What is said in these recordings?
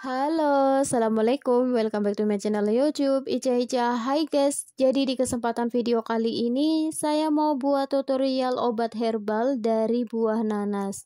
Halo, Assalamualaikum, welcome back to my channel youtube Ica Ica, hai guys Jadi di kesempatan video kali ini Saya mau buat tutorial obat herbal dari buah nanas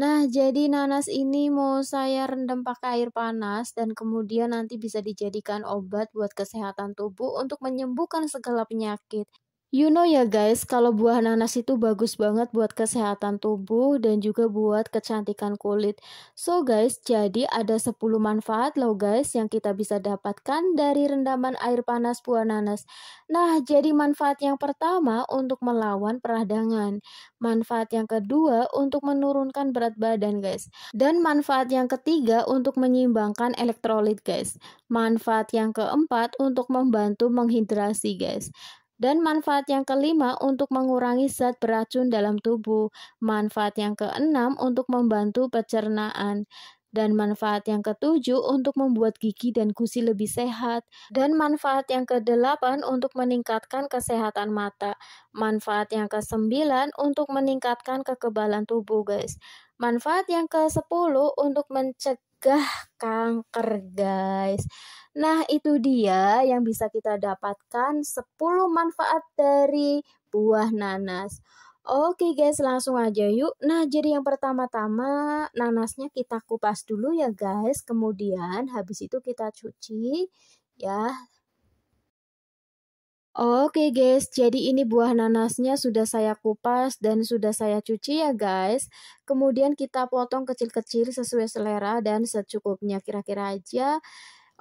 Nah, jadi nanas ini mau saya rendam pakai air panas dan kemudian nanti bisa dijadikan obat buat kesehatan tubuh untuk menyembuhkan segala penyakit. You know ya guys, kalau buah nanas itu bagus banget buat kesehatan tubuh dan juga buat kecantikan kulit. So guys, jadi ada 10 manfaat loh guys yang kita bisa dapatkan dari rendaman air panas buah nanas. Nah, jadi manfaat yang pertama untuk melawan peradangan. Manfaat yang kedua untuk menurunkan berat badan guys. Dan manfaat yang ketiga untuk menyimbangkan elektrolit guys. Manfaat yang keempat untuk membantu menghidrasi guys. Dan manfaat yang kelima untuk mengurangi zat beracun dalam tubuh. Manfaat yang keenam untuk membantu pencernaan dan manfaat yang ketujuh untuk membuat gigi dan gusi lebih sehat, dan manfaat yang kedelapan untuk meningkatkan kesehatan mata, manfaat yang kesembilan untuk meningkatkan kekebalan tubuh, guys. Manfaat yang ke-10 untuk mencegah mencegah kanker, guys. Nah, itu dia yang bisa kita dapatkan 10 manfaat dari buah nanas. Oke guys, langsung aja yuk. Nah, jadi yang pertama-tama nanasnya kita kupas dulu ya guys. Kemudian habis itu kita cuci ya Oke guys, jadi ini buah nanasnya sudah saya kupas dan sudah saya cuci ya guys. Kemudian kita potong kecil-kecil sesuai selera dan secukupnya kira-kira aja.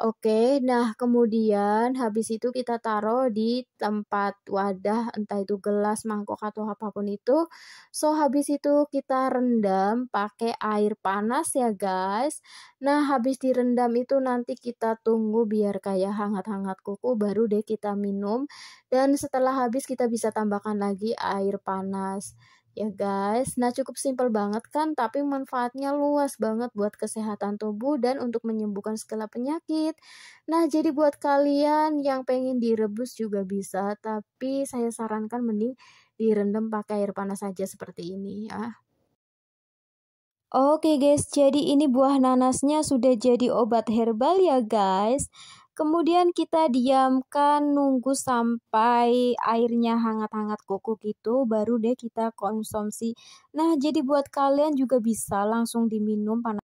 Oke, nah kemudian habis itu kita taruh di tempat wadah, entah itu gelas, mangkok atau apapun itu. So habis itu kita rendam pakai air panas ya guys. Nah habis direndam itu nanti kita tunggu biar kayak hangat-hangat kuku baru deh kita minum. Dan setelah habis kita bisa tambahkan lagi air panas. Ya guys, nah cukup simpel banget kan, tapi manfaatnya luas banget buat kesehatan tubuh dan untuk menyembuhkan segala penyakit. Nah, jadi buat kalian yang pengen direbus juga bisa, tapi saya sarankan mending direndam pakai air panas saja seperti ini ya. Oke guys, jadi ini buah nanasnya sudah jadi obat herbal ya guys. Kemudian kita diamkan nunggu sampai airnya hangat-hangat kuku gitu baru deh kita konsumsi. Nah, jadi buat kalian juga bisa langsung diminum panas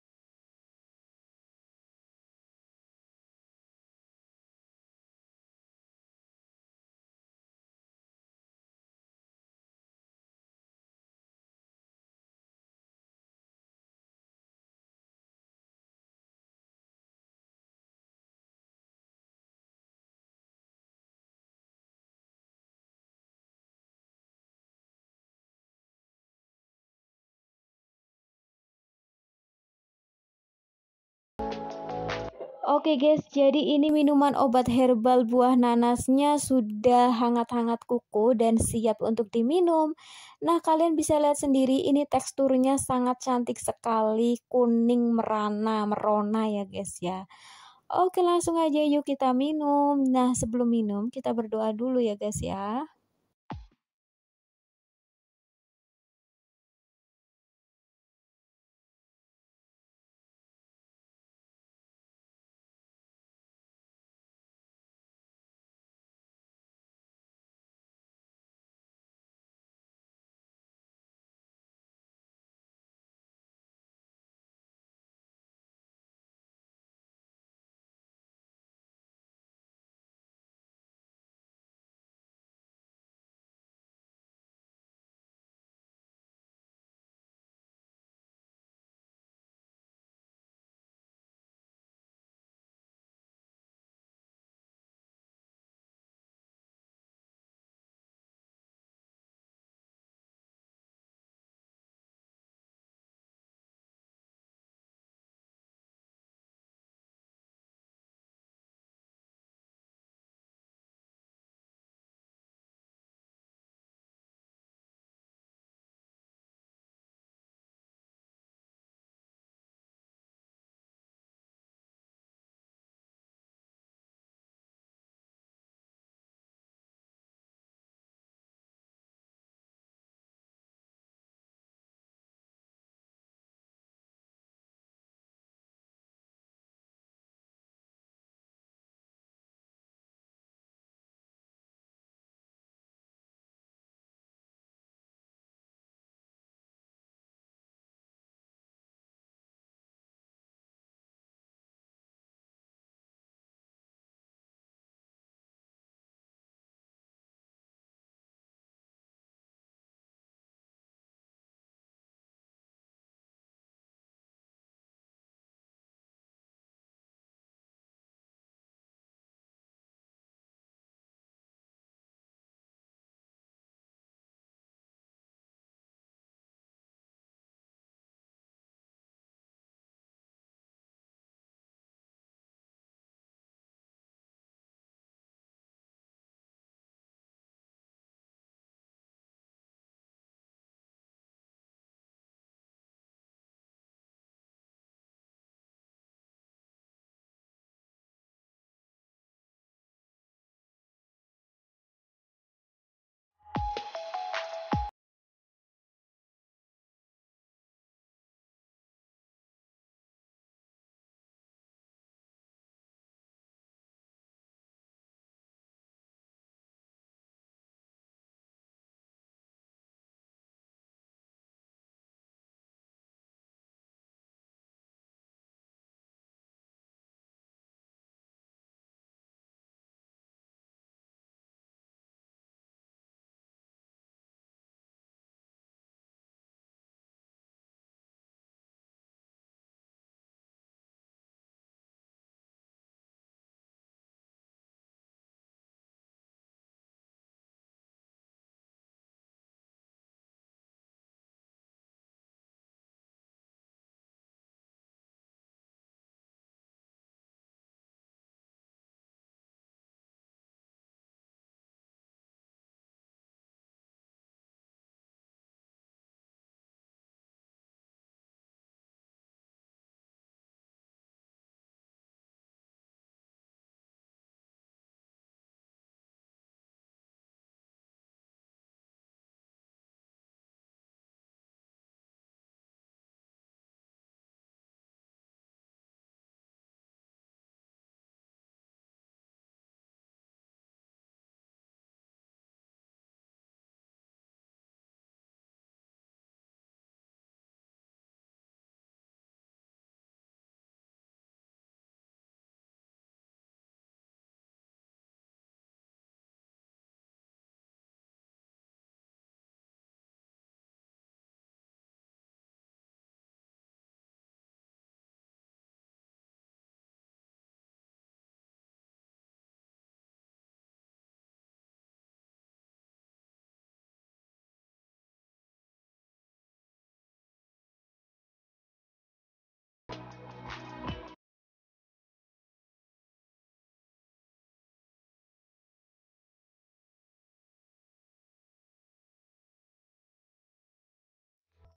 Oke guys, jadi ini minuman obat herbal buah nanasnya sudah hangat-hangat kuku dan siap untuk diminum. Nah, kalian bisa lihat sendiri ini teksturnya sangat cantik sekali, kuning merana, merona ya guys ya. Oke, langsung aja yuk kita minum. Nah, sebelum minum kita berdoa dulu ya guys ya.